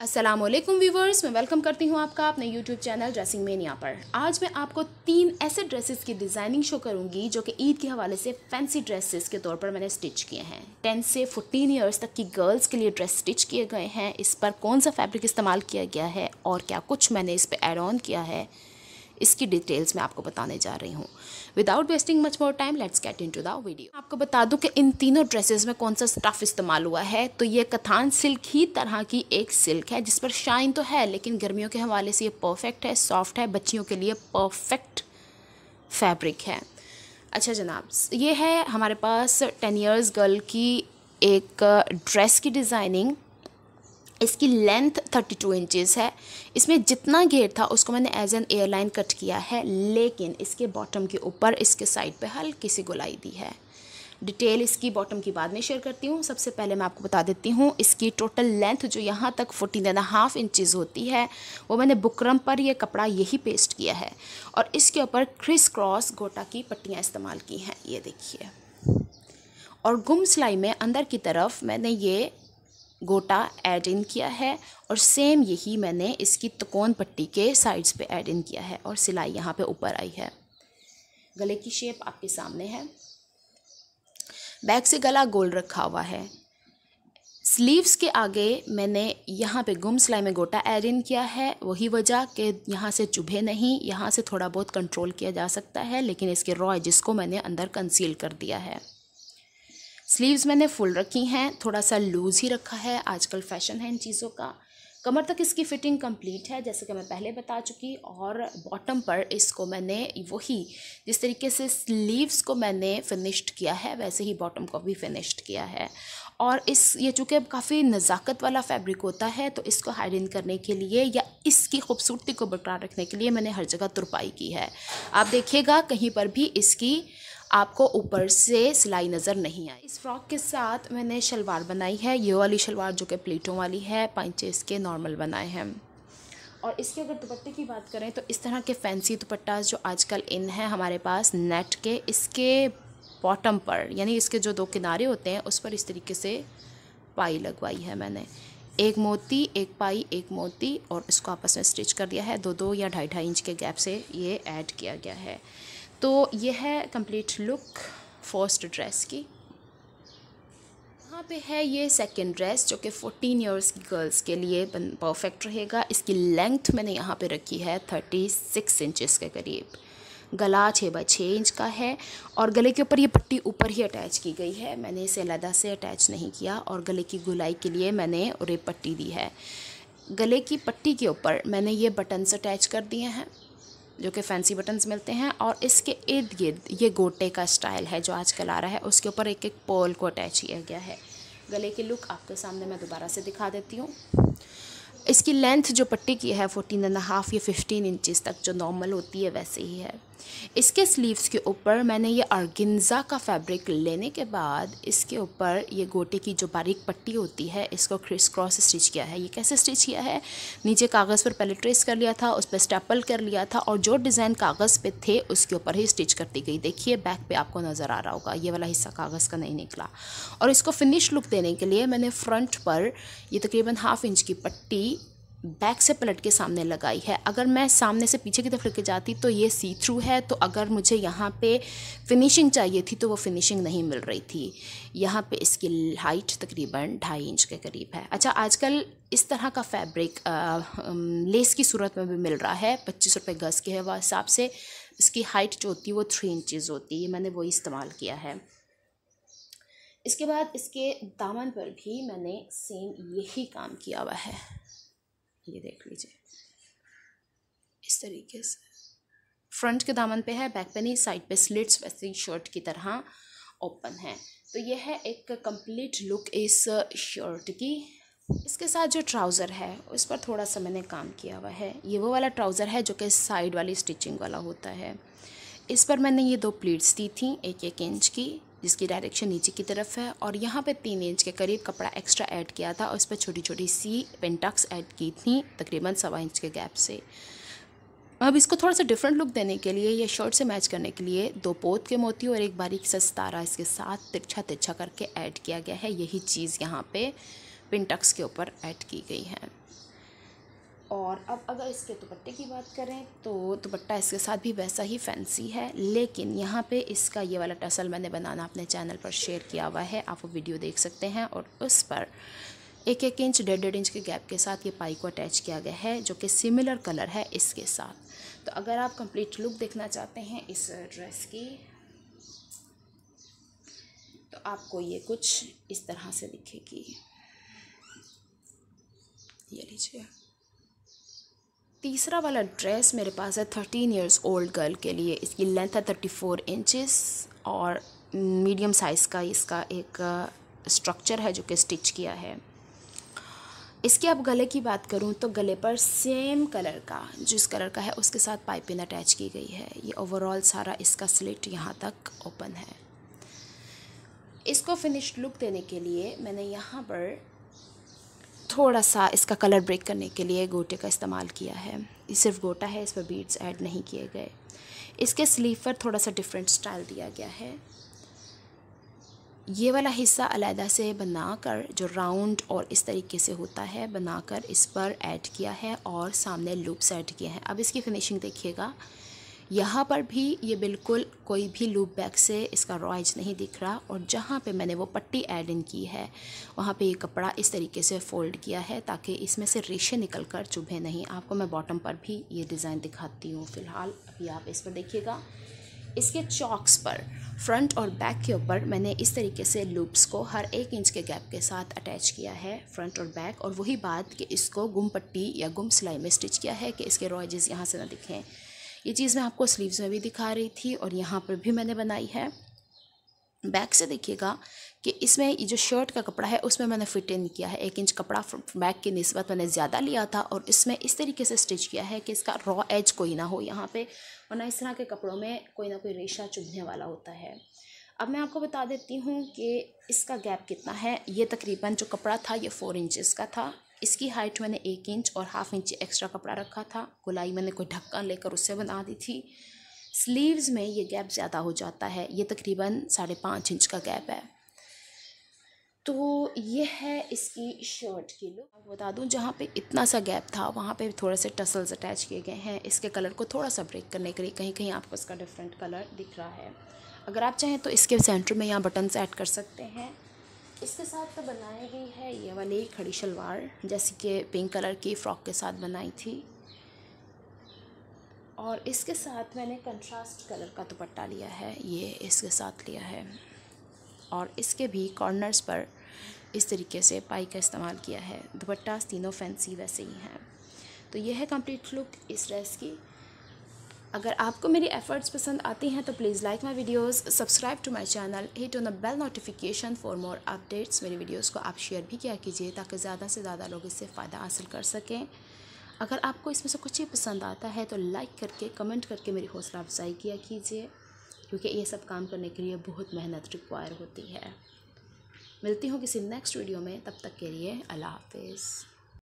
Aslam viewers मैं welcome करती हूँ आपका अपने यूट्यूब चैनल ड्रेसिंग मेनिया पर आज मैं आपको तीन ऐसे ड्रेसेस की डिज़ाइनिंग शो करूँगी जो कि ईद के हवाले से फैंसी ड्रेसेस के तौर पर मैंने स्टिच किए हैं टेन से 14 ईयर्स तक की गर्ल्स के लिए ड्रेस स्टिच किए गए हैं इस पर कौन सा फैब्रिक इस्तेमाल किया गया है और क्या कुछ मैंने इस पर एड ऑन किया है इसकी डिटेल्स मैं आपको बताने जा रही हूँ without wasting much more time let's get into the video आपको बता दूँ कि इन तीनों ड्रेसेस में कौन सा स्टफ़ इस्तेमाल हुआ है तो ये कथान सिल्क ही तरह की एक सिल्क है जिस पर शाइन तो है लेकिन गर्मियों के हवाले से ये परफेक्ट है सॉफ्ट है बच्चियों के लिए परफेक्ट फैब्रिक है अच्छा जनाब ये है हमारे पास टेन ईयर्स गर्ल की एक ड्रेस की डिज़ाइनिंग इसकी लेंथ 32 टू इंचज़ है इसमें जितना घेर था उसको मैंने एज एन एयरलाइन कट किया है लेकिन इसके बॉटम के ऊपर इसके साइड पे हल्की सी गुलाई दी है डिटेल इसकी बॉटम की बाद में शेयर करती हूँ सबसे पहले मैं आपको बता देती हूँ इसकी टोटल लेंथ जो यहाँ तक फोर्टीन एंड हाफ इंचज़ होती है वो मैंने बुकरम पर यह कपड़ा यही पेस्ट किया है और इसके ऊपर क्रिस क्रॉस गोटा की पट्टियाँ इस्तेमाल की हैं ये देखिए और गुम सिलाई में अंदर की तरफ मैंने ये गोटा ऐड इन किया है और सेम यही मैंने इसकी तकोन पट्टी के साइड्स पे ऐड इन किया है और सिलाई यहाँ पे ऊपर आई है गले की शेप आपके सामने है बैक से गला गोल रखा हुआ है स्लीव्स के आगे मैंने यहाँ पे गुम सिलाई में गोटा ऐड इन किया है वही वजह कि यहाँ से चुभे नहीं यहाँ से थोड़ा बहुत कंट्रोल किया जा सकता है लेकिन इसके रॉय जिसको मैंने अंदर कंसील कर दिया है स्लीव्स मैंने फुल रखी हैं थोड़ा सा लूज़ ही रखा है आजकल फैशन है इन चीज़ों का कमर तक इसकी फ़िटिंग कंप्लीट है जैसे कि मैं पहले बता चुकी और बॉटम पर इसको मैंने वही जिस तरीके से स्लीव्स को मैंने फिनिश्ड किया है वैसे ही बॉटम को भी फिनिश्ड किया है और इस ये चूँकि अब काफ़ी नज़ाकत वाला फैब्रिक होता है तो इसको हाइडिन करने के लिए या इसकी खूबसूरती को बरकरार रखने के लिए मैंने हर जगह तुरपाई की है आप देखिएगा कहीं पर भी इसकी आपको ऊपर से सिलाई नज़र नहीं आई इस फ्रॉक के साथ मैंने शलवार बनाई है ये वाली शलवार जो कि प्लेटों वाली है पंचेस के नॉर्मल बनाए हैं और इसके अगर दुपट्टे की बात करें तो इस तरह के फैंसी दुपट्टा जो आजकल इन है हमारे पास नेट के इसके बॉटम पर यानी इसके जो दो किनारे होते हैं उस पर इस तरीके से पाई लगवाई है मैंने एक मोती एक पाई एक मोती और इसको आपस में स्टिच कर दिया है दो दो या ढाई ढाई इंच के गैप से ये ऐड किया गया है तो ये है कंप्लीट लुक फर्स्ट ड्रेस की यहाँ पे है ये सेकंड ड्रेस जो कि 14 इयर्स की गर्ल्स के लिए परफेक्ट रहेगा इसकी लेंथ मैंने यहाँ पे रखी है 36 इंचज़ के करीब गला छः बाई छः इंच का है और गले के ऊपर ये पट्टी ऊपर ही अटैच की गई है मैंने इसे लदा से अटैच नहीं किया और गले की गुलाई के लिए मैंने रेप पट्टी दी है गले की पट्टी के ऊपर मैंने ये बटन्स अटैच कर दिए हैं जो कि फैंसी बटन्स मिलते हैं और इसके इर्द गिर्द ये गोटे का स्टाइल है जो आजकल आ रहा है उसके ऊपर एक एक पोल को अटैच किया गया है गले की लुक आपके सामने मैं दोबारा से दिखा देती हूँ इसकी लेंथ जो पट्टी की है फोर्टीन एंड हाफ़ या फिफ्टीन इंचज़ तक जो नॉर्मल होती है वैसे ही है इसके स्लीव्स के ऊपर मैंने ये आर्गिनज़ा का फैब्रिक लेने के बाद इसके ऊपर ये गोटे की जो बारीक पट्टी होती है इसको क्रिस क्रॉस स्टिच किया है ये कैसे स्टिच किया है नीचे कागज़ पर पहले ट्रेस कर लिया था उस पर स्टेपल कर लिया था और जो डिज़ाइन कागज़ पे थे उसके ऊपर ही स्टिच करती गई देखिए बैक पे आपको नज़र आ रहा होगा ये वाला हिस्सा कागज़ का नहीं निकला और इसको फिनिश लुक देने के लिए मैंने फ्रंट पर ये तकरीबन हाफ इंच की पट्टी बैक से पलट के सामने लगाई है अगर मैं सामने से पीछे की तरफ लेके जाती तो ये सी थ्रू है तो अगर मुझे यहाँ पे फिनिशिंग चाहिए थी तो वो फिनिशिंग नहीं मिल रही थी यहाँ पे इसकी हाइट तकरीबन ढाई इंच के करीब है अच्छा आजकल इस तरह का फैब्रिक लेस की सूरत में भी मिल रहा है पच्चीस रुपये गज़ के हिसाब से इसकी हाइट जो होती है वो थ्री इंचज़ होती है मैंने वही इस्तेमाल किया है इसके बाद इसके दामन पर भी मैंने सेम यही काम किया हुआ है ये देख लीजिए इस तरीके से फ्रंट के दामन पे है बैक पे नहीं साइड पे स्लिट्स वैसे ही शर्ट की तरह ओपन है तो यह है एक कंप्लीट लुक इस शर्ट की इसके साथ जो ट्राउज़र है उस पर थोड़ा सा मैंने काम किया हुआ है ये वो वाला ट्राउज़र है जो कि साइड वाली स्टिचिंग वाला होता है इस पर मैंने ये दो प्लीट्स दी थी एक एक इंच की जिसकी डायरेक्शन नीचे की तरफ है और यहाँ पे तीन इंच के करीब कपड़ा एक्स्ट्रा ऐड किया था और इस पर छोटी छोटी सी पेंटक्स ऐड की थी तकरीबन सवा इंच के गैप से अब इसको थोड़ा सा डिफरेंट लुक देने के लिए या शर्ट से मैच करने के लिए दो पोत के मोती और एक बारीक सा सितारा इसके साथ तिरछा तिरछा करके ऐड किया गया है यही चीज़ यहाँ पर पिनटक्स के ऊपर ऐड की गई है और अब अगर इसके दुपट्टे की बात करें तो दुपट्टा इसके साथ भी वैसा ही फैंसी है लेकिन यहाँ पे इसका ये वाला टसल मैंने बनाना अपने चैनल पर शेयर किया हुआ है आप वो वीडियो देख सकते हैं और उस पर एक एक इंच डेढ़ डेढ़ इंच के गैप के साथ ये पाई को अटैच किया गया है जो कि सिमिलर कलर है इसके साथ तो अगर आप कंप्लीट लुक देखना चाहते हैं इस ड्रेस की तो आपको ये कुछ इस तरह से दिखेगी ये लीजिए तीसरा वाला ड्रेस मेरे पास है थर्टीन ईयर्स ओल्ड गर्ल के लिए इसकी लेंथ है थर्टी फोर इंचज़ और मीडियम साइज़ का इसका एक स्ट्रक्चर uh, है जो कि स्टिच किया है इसके अब गले की बात करूँ तो गले पर सेम कलर का जिस कलर का है उसके साथ पाइपिंग अटैच की गई है ये ओवरऑल सारा इसका स्लिट यहाँ तक ओपन है इसको फिनिश लुक देने के लिए मैंने यहाँ पर थोड़ा सा इसका कलर ब्रेक करने के लिए गोटे का इस्तेमाल किया है ये सिर्फ गोटा है इस पर बीड्स ऐड नहीं किए गए इसके स्लीव पर थोड़ा सा डिफरेंट स्टाइल दिया गया है ये वाला हिस्सा अलहदा से बनाकर जो राउंड और इस तरीके से होता है बनाकर इस पर ऐड किया है और सामने लूप्स ऐड किए हैं अब इसकी फिनिशिंग देखिएगा यहाँ पर भी ये बिल्कुल कोई भी लूप बैक से इसका रॉयज नहीं दिख रहा और जहाँ पे मैंने वो पट्टी ऐड इन की है वहाँ पे ये कपड़ा इस तरीके से फोल्ड किया है ताकि इसमें से रेशे निकल कर चुभे नहीं आपको मैं बॉटम पर भी ये डिज़ाइन दिखाती हूँ फ़िलहाल अभी आप इस पर देखिएगा इसके चॉक्स पर फ्रंट और बैक के ऊपर मैंने इस तरीके से लूप्स को हर एक इंच के गैप के साथ अटैच किया है फ्रंट और बैक और वही बात कि इसको गुम पट्टी या गुम सिलाई में स्टिच किया है कि इसके रॉयजेस यहाँ से ना दिखें ये चीज़ मैं आपको स्लीव्स में भी दिखा रही थी और यहाँ पर भी मैंने बनाई है बैक से देखिएगा कि इसमें ये जो शर्ट का कपड़ा है उसमें मैंने फिट इन किया है एक इंच कपड़ा बैक की नस्बत मैंने ज़्यादा लिया था और इसमें इस तरीके से स्टिच किया है कि इसका रॉ एज कोई ना हो यहाँ पे वरना इस तरह के कपड़ों में कोई ना कोई रेशा चुभने वाला होता है अब मैं आपको बता देती हूँ कि इसका गैप कितना है ये तकरीबन जो कपड़ा था ये फ़ोर इंचज़ का था इसकी हाइट मैंने एक इंच और हाफ इंच एक्स्ट्रा कपड़ा रखा था गुलाई मैंने कोई ढक्कन लेकर उससे बना दी थी स्लीव्स में ये गैप ज़्यादा हो जाता है ये तकरीबन साढ़े पाँच इंच का गैप है तो ये है इसकी शर्ट की लुक बता दूँ जहाँ पे इतना सा गैप था वहाँ पे थोड़े से टसल्स अटैच किए गए हैं इसके कलर को थोड़ा सा ब्रेक करने के लिए कहीं कहीं आपको इसका डिफरेंट कलर दिख रहा है अगर आप चाहें तो इसके सेंटर में यहाँ बटन ऐड कर सकते हैं इसके साथ तो बनाई गई है ये वाली खड़ी शलवार जैसे कि पिंक कलर की फ़्रॉक के साथ बनाई थी और इसके साथ मैंने कंट्रास्ट कलर का दुपट्टा लिया है ये इसके साथ लिया है और इसके भी कॉर्नर्स पर इस तरीके से पाई का इस्तेमाल किया है दुपट्टा तीनों फैंसी वैसे ही हैं तो यह है कंप्लीट लुक इस ड्रेस की अगर आपको मेरी एफ़र्ट्स पसंद आती हैं तो please like my videos subscribe to my channel hit on the bell notification for more updates मेरी वीडियोज़ को आप शेयर भी किया कीजिए ताकि ज़्यादा से ज़्यादा लोग इससे फ़ायदा हासिल कर सकें अगर आपको इसमें से कुछ ही पसंद आता है तो लाइक करके कमेंट करके मेरी हौसला अफजाई किया कीजिए क्योंकि ये सब काम करने के लिए बहुत मेहनत रिक्वायर होती है मिलती हूँ किसी नेक्स्ट वीडियो में तब तक के लिए अल्लाह हाफिज़